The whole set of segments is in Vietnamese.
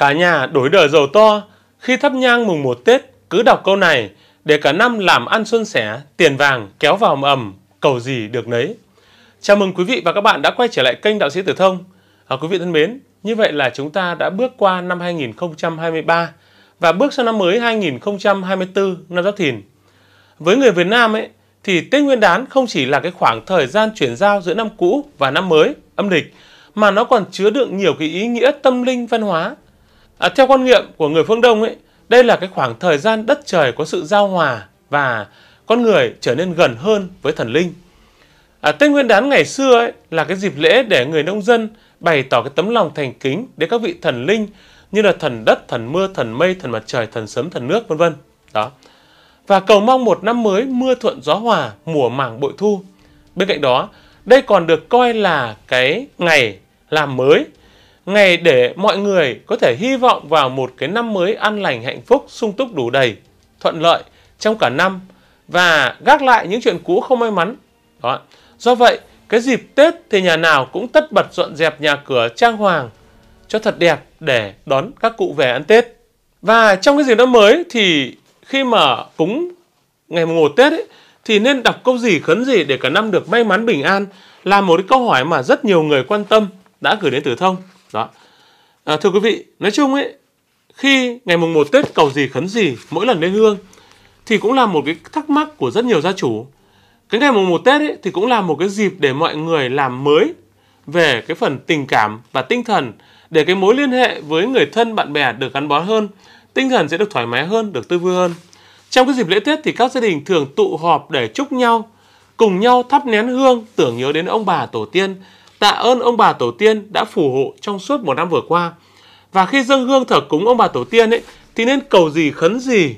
Cả nhà đổi đời giàu to, khi thắp nhang mùng một Tết cứ đọc câu này để cả năm làm ăn xuân sẻ, tiền vàng kéo vào ầm ầm, cầu gì được nấy. Chào mừng quý vị và các bạn đã quay trở lại kênh Đạo sĩ Tử Thông. À, quý vị thân mến, như vậy là chúng ta đã bước qua năm 2023 và bước sang năm mới 2024 năm Giáp Thìn. Với người Việt Nam ấy thì Tết Nguyên đán không chỉ là cái khoảng thời gian chuyển giao giữa năm cũ và năm mới âm lịch mà nó còn chứa đựng nhiều cái ý nghĩa tâm linh văn hóa à, theo quan niệm của người phương Đông ấy, đây là cái khoảng thời gian đất trời có sự giao hòa và con người trở nên gần hơn với thần linh. À, Tết Nguyên đán ngày xưa ấy, là cái dịp lễ để người nông dân bày tỏ cái tấm lòng thành kính đến các vị thần linh như là thần đất, thần mưa, thần mây, thần mặt trời, thần sấm, thần nước vân vân. Đó. Và cầu mong một năm mới mưa thuận gió hòa, mùa màng bội thu. Bên cạnh đó, đây còn được coi là cái ngày làm mới ngày để mọi người có thể hy vọng vào một cái năm mới an lành hạnh phúc, sung túc đủ đầy, thuận lợi trong cả năm và gác lại những chuyện cũ không may mắn. Đó. Do vậy, cái dịp Tết thì nhà nào cũng tất bật dọn dẹp nhà cửa trang hoàng cho thật đẹp để đón các cụ về ăn Tết. Và trong cái dịp năm mới thì khi mà cúng ngày mùng một Tết ấy, thì nên đọc câu gì khấn gì để cả năm được may mắn bình an là một cái câu hỏi mà rất nhiều người quan tâm đã gửi đến Tử Thông đó à, thưa quý vị nói chung ấy khi ngày mùng 1 tết cầu gì khấn gì mỗi lần lên hương thì cũng là một cái thắc mắc của rất nhiều gia chủ cái ngày mùng 1 tết ấy, thì cũng là một cái dịp để mọi người làm mới về cái phần tình cảm và tinh thần để cái mối liên hệ với người thân bạn bè được gắn bó hơn tinh thần sẽ được thoải mái hơn được tươi vui hơn trong cái dịp lễ tết thì các gia đình thường tụ họp để chúc nhau cùng nhau thắp nén hương tưởng nhớ đến ông bà tổ tiên tạ ơn ông bà tổ tiên đã phù hộ trong suốt một năm vừa qua. Và khi dâng hương thờ cúng ông bà tổ tiên ấy, thì nên cầu gì khấn gì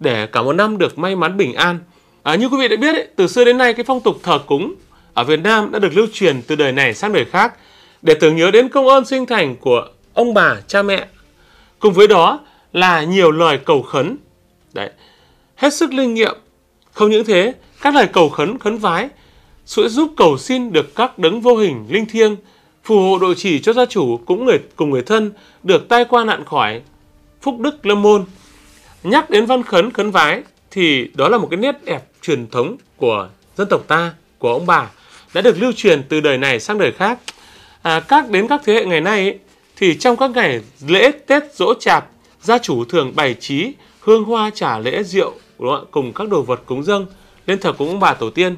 để cả một năm được may mắn bình an. À, như quý vị đã biết, ấy, từ xưa đến nay cái phong tục thờ cúng ở Việt Nam đã được lưu truyền từ đời này sang đời khác để tưởng nhớ đến công ơn sinh thành của ông bà, cha mẹ. Cùng với đó là nhiều lời cầu khấn. Đấy, hết sức linh nghiệm. Không những thế, các lời cầu khấn, khấn vái sự giúp cầu xin được các đấng vô hình linh thiêng phù hộ độ chỉ cho gia chủ cũng người cùng người thân được tai qua nạn khỏi phúc đức lâm môn nhắc đến văn khấn khấn vái thì đó là một cái nét đẹp truyền thống của dân tộc ta của ông bà đã được lưu truyền từ đời này sang đời khác à, các đến các thế hệ ngày nay ấy, thì trong các ngày lễ tết dỗ chạp gia chủ thường bày trí hương hoa trả lễ rượu đúng không? cùng các đồ vật cúng dâng lên thờ cúng ông bà tổ tiên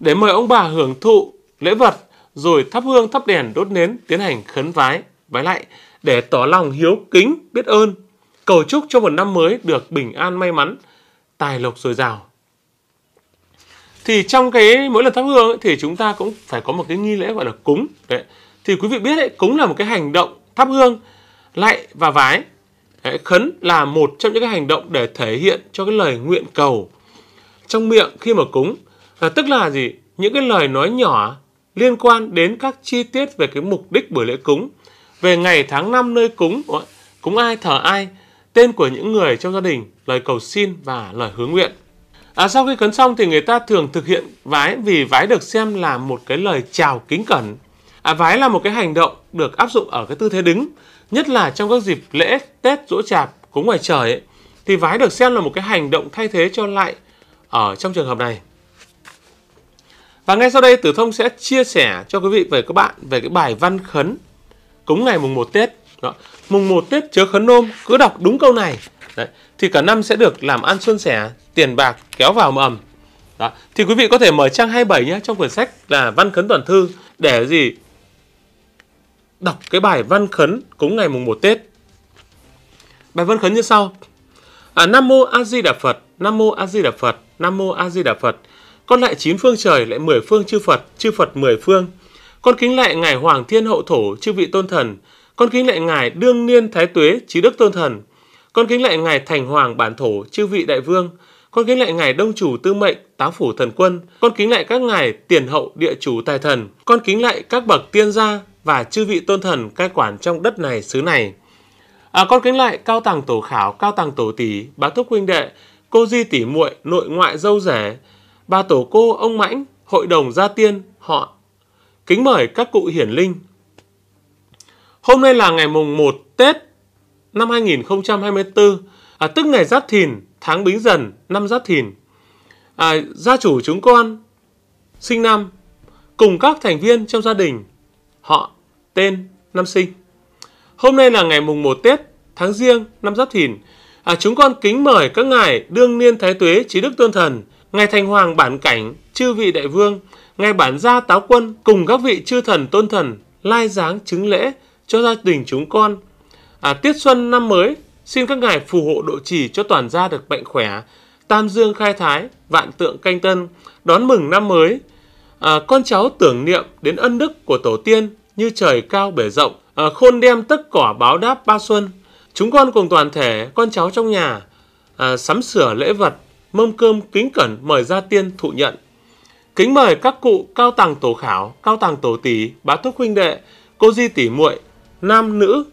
để mời ông bà hưởng thụ lễ vật rồi thắp hương thắp đèn đốt nến tiến hành khấn vái vái lại để tỏ lòng hiếu kính biết ơn cầu chúc cho một năm mới được bình an may mắn tài lộc dồi dào thì trong cái mỗi lần thắp hương ấy, thì chúng ta cũng phải có một cái nghi lễ gọi là cúng đấy thì quý vị biết đấy cúng là một cái hành động thắp hương lại và vái đấy, khấn là một trong những cái hành động để thể hiện cho cái lời nguyện cầu trong miệng khi mà cúng à, tức là gì những cái lời nói nhỏ liên quan đến các chi tiết về cái mục đích buổi lễ cúng về ngày tháng năm nơi cúng ờ, cúng ai thờ ai tên của những người trong gia đình lời cầu xin và lời hướng nguyện à, sau khi cấn xong thì người ta thường thực hiện vái vì vái được xem là một cái lời chào kính cẩn à, vái là một cái hành động được áp dụng ở cái tư thế đứng nhất là trong các dịp lễ tết dỗ chạp cúng ngoài trời ấy, thì vái được xem là một cái hành động thay thế cho lại ở trong trường hợp này và ngay sau đây Tử Thông sẽ chia sẻ cho quý vị và các bạn về cái bài văn khấn cúng ngày mùng 1 Tết. Đó. Mùng 1 Tết chớ khấn nôm, cứ đọc đúng câu này Đấy. thì cả năm sẽ được làm ăn xuân sẻ, tiền bạc kéo vào mầm. Đó. Thì quý vị có thể mở trang 27 nhé trong quyển sách là Văn khấn toàn thư để gì? Đọc cái bài văn khấn cúng ngày mùng 1 Tết. Bài văn khấn như sau. À, Nam mô A Di Đà Phật, Nam mô A Di Đà Phật, Nam mô A Di Đà Phật con lại chín phương trời lại mười phương chư Phật, chư Phật mười phương. Con kính lại Ngài Hoàng Thiên Hậu Thổ, chư vị tôn thần. Con kính lại Ngài Đương Niên Thái Tuế, trí đức tôn thần. Con kính lại Ngài Thành Hoàng Bản Thổ, chư vị đại vương. Con kính lại Ngài Đông Chủ Tư Mệnh, Tá Phủ Thần Quân. Con kính lại các Ngài Tiền Hậu Địa Chủ Tài Thần. Con kính lại các bậc tiên gia và chư vị tôn thần cai quản trong đất này xứ này. À, con kính lại cao tàng tổ khảo, cao tàng tổ tỷ, bá thúc huynh đệ, cô di tỷ muội, nội ngoại dâu rể, ba tổ cô ông Mãnh, hội đồng gia tiên, họ. Kính mời các cụ hiển linh. Hôm nay là ngày mùng 1 Tết năm 2024, à, tức ngày Giáp Thìn, tháng Bính Dần, năm Giáp Thìn. À, gia chủ chúng con, sinh năm, cùng các thành viên trong gia đình, họ, tên, năm sinh. Hôm nay là ngày mùng 1 Tết, tháng riêng năm Giáp Thìn. À, chúng con kính mời các ngài đương niên thái tuế trí đức tôn thần, ngài thành hoàng bản cảnh, chư vị đại vương, ngài bản gia táo quân cùng các vị chư thần tôn thần lai dáng chứng lễ cho gia đình chúng con. À, tiết xuân năm mới, xin các ngài phù hộ độ trì cho toàn gia được bệnh khỏe, tam dương khai thái, vạn tượng canh tân, đón mừng năm mới. À, con cháu tưởng niệm đến ân đức của tổ tiên như trời cao bể rộng, à, khôn đem tất cỏ báo đáp ba xuân. Chúng con cùng toàn thể con cháu trong nhà à, sắm sửa lễ vật mâm cơm kính cẩn mời gia tiên thụ nhận. Kính mời các cụ cao tàng tổ khảo, cao tàng tổ tỷ, bá thúc huynh đệ, cô di tỷ muội, nam nữ,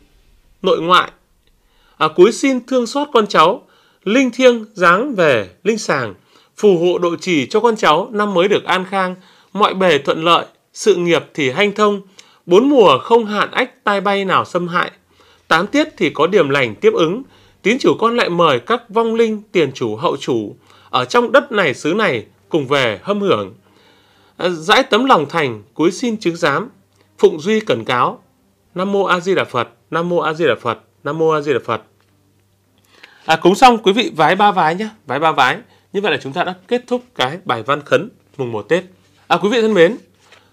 nội ngoại. À, cuối xin thương xót con cháu, linh thiêng dáng về linh sàng, phù hộ độ trì cho con cháu năm mới được an khang, mọi bề thuận lợi, sự nghiệp thì hanh thông, bốn mùa không hạn ách tai bay nào xâm hại, tám tiết thì có điểm lành tiếp ứng, tín chủ con lại mời các vong linh tiền chủ hậu chủ ở trong đất này xứ này cùng về hâm hưởng. À, dãi tấm lòng thành cúi xin chứng giám, phụng duy cẩn cáo. Nam mô A Di Đà Phật, Nam mô A Di Đà Phật, Nam mô A Di Đà Phật. À, cúng xong quý vị vái ba vái nhé, vái ba vái. Như vậy là chúng ta đã kết thúc cái bài văn khấn mùng 1 Tết. À quý vị thân mến,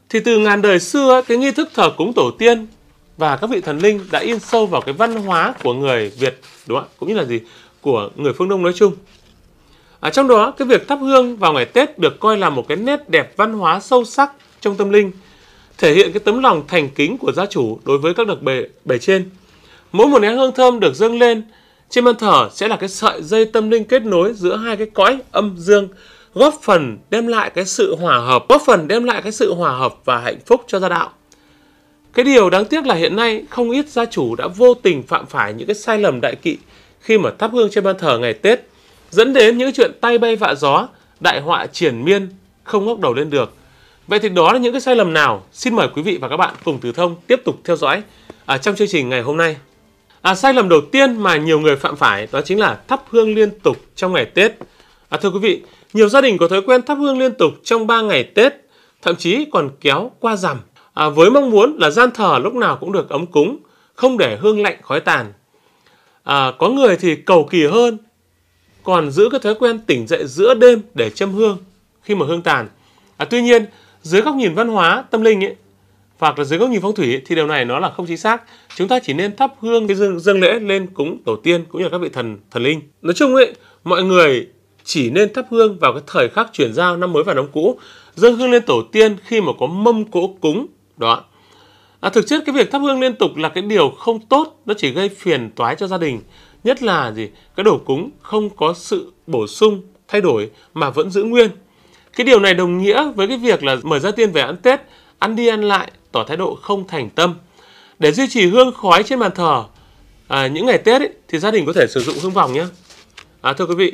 thì từ ngàn đời xưa cái nghi thức thờ cúng tổ tiên và các vị thần linh đã in sâu vào cái văn hóa của người Việt đúng không ạ? Cũng như là gì? Của người phương Đông nói chung. À, trong đó, cái việc thắp hương vào ngày Tết được coi là một cái nét đẹp văn hóa sâu sắc trong tâm linh, thể hiện cái tấm lòng thành kính của gia chủ đối với các bậc bề, bề trên. Mỗi một nén hương thơm được dâng lên trên bàn thờ sẽ là cái sợi dây tâm linh kết nối giữa hai cái cõi âm dương, góp phần đem lại cái sự hòa hợp, góp phần đem lại cái sự hòa hợp và hạnh phúc cho gia đạo. Cái điều đáng tiếc là hiện nay không ít gia chủ đã vô tình phạm phải những cái sai lầm đại kỵ khi mà thắp hương trên bàn thờ ngày Tết dẫn đến những chuyện tay bay vạ gió, đại họa triển miên, không ngóc đầu lên được. Vậy thì đó là những cái sai lầm nào? Xin mời quý vị và các bạn cùng Từ Thông tiếp tục theo dõi ở à, trong chương trình ngày hôm nay. À, sai lầm đầu tiên mà nhiều người phạm phải đó chính là thắp hương liên tục trong ngày Tết. À, thưa quý vị, nhiều gia đình có thói quen thắp hương liên tục trong 3 ngày Tết, thậm chí còn kéo qua rằm. À, với mong muốn là gian thờ lúc nào cũng được ấm cúng, không để hương lạnh khói tàn. À, có người thì cầu kỳ hơn, còn giữ cái thói quen tỉnh dậy giữa đêm để châm hương khi mà hương tàn. À, tuy nhiên, dưới góc nhìn văn hóa, tâm linh ấy, hoặc là dưới góc nhìn phong thủy ấy, thì điều này nó là không chính xác. Chúng ta chỉ nên thắp hương cái dương, dương lễ lên cúng tổ tiên cũng như các vị thần thần linh. Nói chung ấy, mọi người chỉ nên thắp hương vào cái thời khắc chuyển giao năm mới và năm cũ, dâng hương lên tổ tiên khi mà có mâm cỗ cúng. Đó. À, thực chất cái việc thắp hương liên tục là cái điều không tốt, nó chỉ gây phiền toái cho gia đình nhất là gì cái đồ cúng không có sự bổ sung thay đổi mà vẫn giữ nguyên cái điều này đồng nghĩa với cái việc là mở ra tiên về ăn tết ăn đi ăn lại tỏ thái độ không thành tâm để duy trì hương khói trên bàn thờ à, những ngày tết ấy, thì gia đình có thể sử dụng hương vòng nhé à, thưa quý vị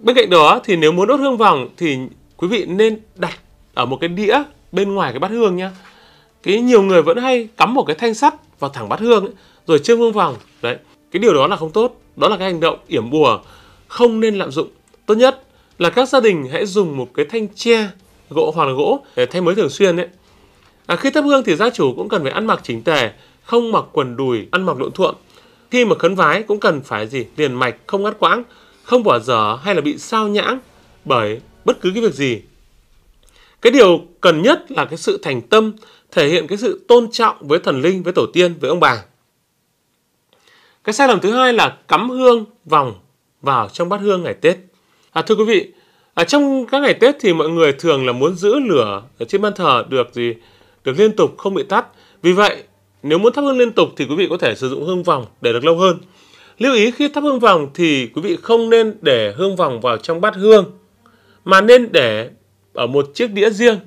bên cạnh đó thì nếu muốn đốt hương vòng thì quý vị nên đặt ở một cái đĩa bên ngoài cái bát hương nhé cái nhiều người vẫn hay cắm một cái thanh sắt vào thẳng bát hương ấy, rồi chiêm hương vòng đấy cái điều đó là không tốt đó là cái hành động yểm bùa không nên lạm dụng tốt nhất là các gia đình hãy dùng một cái thanh tre gỗ hoặc là gỗ để thay mới thường xuyên ấy. à, khi thắp hương thì gia chủ cũng cần phải ăn mặc chỉnh tề không mặc quần đùi ăn mặc lộn thuộm khi mà khấn vái cũng cần phải gì liền mạch không ngắt quãng không bỏ dở hay là bị sao nhãng bởi bất cứ cái việc gì cái điều cần nhất là cái sự thành tâm thể hiện cái sự tôn trọng với thần linh với tổ tiên với ông bà cái sai lầm thứ hai là cắm hương vòng vào trong bát hương ngày Tết. À, thưa quý vị, à, trong các ngày Tết thì mọi người thường là muốn giữ lửa ở trên ban thờ được gì được liên tục không bị tắt. Vì vậy, nếu muốn thắp hương liên tục thì quý vị có thể sử dụng hương vòng để được lâu hơn. Lưu ý khi thắp hương vòng thì quý vị không nên để hương vòng vào trong bát hương mà nên để ở một chiếc đĩa riêng.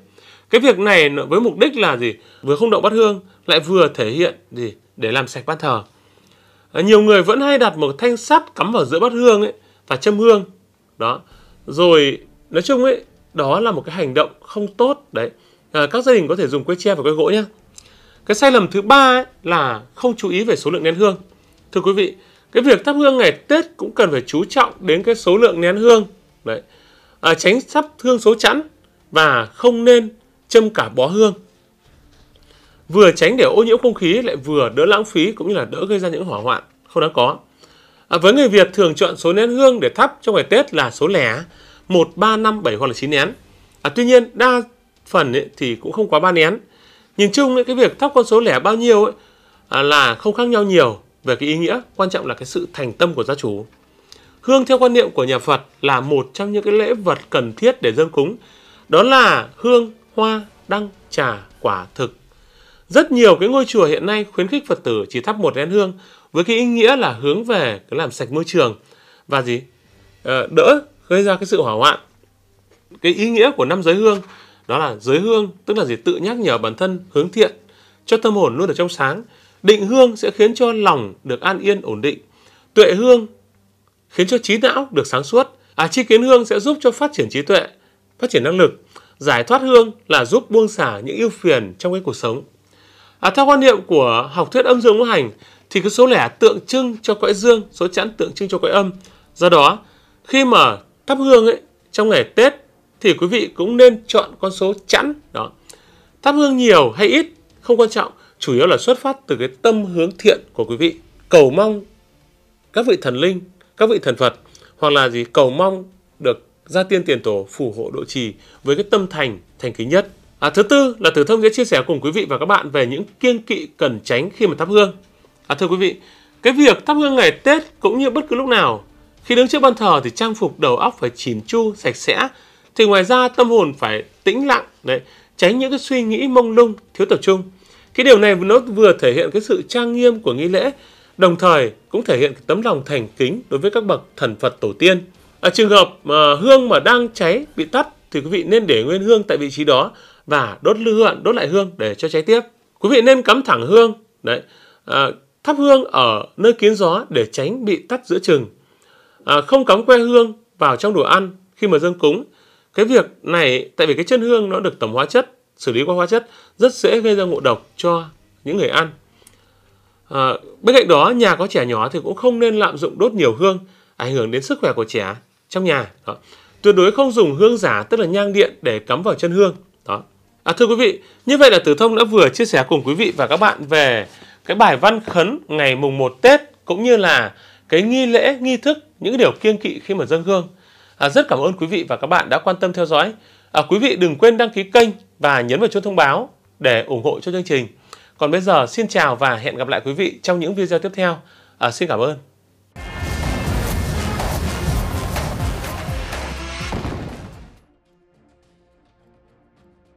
Cái việc này với mục đích là gì? Vừa không động bát hương lại vừa thể hiện gì để làm sạch ban thờ. Ờ, nhiều người vẫn hay đặt một thanh sắt cắm vào giữa bát hương ấy và châm hương đó rồi nói chung ấy đó là một cái hành động không tốt đấy à, các gia đình có thể dùng que tre và que gỗ nhé cái sai lầm thứ ba ấy là không chú ý về số lượng nén hương thưa quý vị cái việc thắp hương ngày tết cũng cần phải chú trọng đến cái số lượng nén hương đấy à, tránh thắp hương số chẵn và không nên châm cả bó hương vừa tránh để ô nhiễm không khí lại vừa đỡ lãng phí cũng như là đỡ gây ra những hỏa hoạn không đáng có. À, với người Việt thường chọn số nén hương để thắp trong ngày Tết là số lẻ 1, 3, 5, 7 hoặc là 9 nén. À, tuy nhiên đa phần ấy, thì cũng không quá 3 nén. Nhìn chung ấy, cái việc thắp con số lẻ bao nhiêu ấy, à, là không khác nhau nhiều về cái ý nghĩa, quan trọng là cái sự thành tâm của gia chủ. Hương theo quan niệm của nhà Phật là một trong những cái lễ vật cần thiết để dân cúng. Đó là hương, hoa, đăng, trà, quả, thực, rất nhiều cái ngôi chùa hiện nay khuyến khích Phật tử chỉ thắp một nén hương với cái ý nghĩa là hướng về cái làm sạch môi trường và gì ờ, đỡ gây ra cái sự hỏa hoạn. Cái ý nghĩa của năm giới hương đó là giới hương tức là gì tự nhắc nhở bản thân hướng thiện cho tâm hồn luôn ở trong sáng. Định hương sẽ khiến cho lòng được an yên ổn định. Tuệ hương khiến cho trí não được sáng suốt. À, chi kiến hương sẽ giúp cho phát triển trí tuệ, phát triển năng lực. Giải thoát hương là giúp buông xả những ưu phiền trong cái cuộc sống. À, theo quan niệm của học thuyết âm dương ngũ hành thì cái số lẻ tượng trưng cho cõi dương, số chẵn tượng trưng cho cõi âm. Do đó, khi mà thắp hương ấy trong ngày Tết thì quý vị cũng nên chọn con số chẵn đó. Thắp hương nhiều hay ít không quan trọng, chủ yếu là xuất phát từ cái tâm hướng thiện của quý vị, cầu mong các vị thần linh, các vị thần Phật hoặc là gì cầu mong được gia tiên tiền tổ phù hộ độ trì với cái tâm thành thành kính nhất. À, thứ tư là Tử Thông sẽ chia sẻ cùng quý vị và các bạn về những kiêng kỵ cần tránh khi mà thắp hương. À, thưa quý vị, cái việc thắp hương ngày Tết cũng như bất cứ lúc nào, khi đứng trước bàn thờ thì trang phục đầu óc phải chỉn chu, sạch sẽ. Thì ngoài ra tâm hồn phải tĩnh lặng, đấy, tránh những cái suy nghĩ mông lung, thiếu tập trung. Cái điều này nó vừa thể hiện cái sự trang nghiêm của nghi lễ, đồng thời cũng thể hiện tấm lòng thành kính đối với các bậc thần Phật tổ tiên. À, trường hợp mà hương mà đang cháy bị tắt thì quý vị nên để nguyên hương tại vị trí đó và đốt hương, đốt lại hương để cho cháy tiếp quý vị nên cắm thẳng hương đấy à, thắp hương ở nơi kín gió để tránh bị tắt giữa chừng à, không cắm que hương vào trong đồ ăn khi mà dâng cúng cái việc này tại vì cái chân hương nó được tẩm hóa chất xử lý qua hóa chất rất dễ gây ra ngộ độc cho những người ăn à, bên cạnh đó nhà có trẻ nhỏ thì cũng không nên lạm dụng đốt nhiều hương ảnh hưởng đến sức khỏe của trẻ trong nhà đó. tuyệt đối không dùng hương giả tức là nhang điện để cắm vào chân hương À, thưa quý vị, như vậy là Tử Thông đã vừa chia sẻ cùng quý vị và các bạn về cái bài văn khấn ngày mùng 1 Tết cũng như là cái nghi lễ, nghi thức, những điều kiêng kỵ khi mà dâng hương. À, rất cảm ơn quý vị và các bạn đã quan tâm theo dõi. À, quý vị đừng quên đăng ký kênh và nhấn vào chuông thông báo để ủng hộ cho chương trình. Còn bây giờ xin chào và hẹn gặp lại quý vị trong những video tiếp theo. À, xin cảm ơn.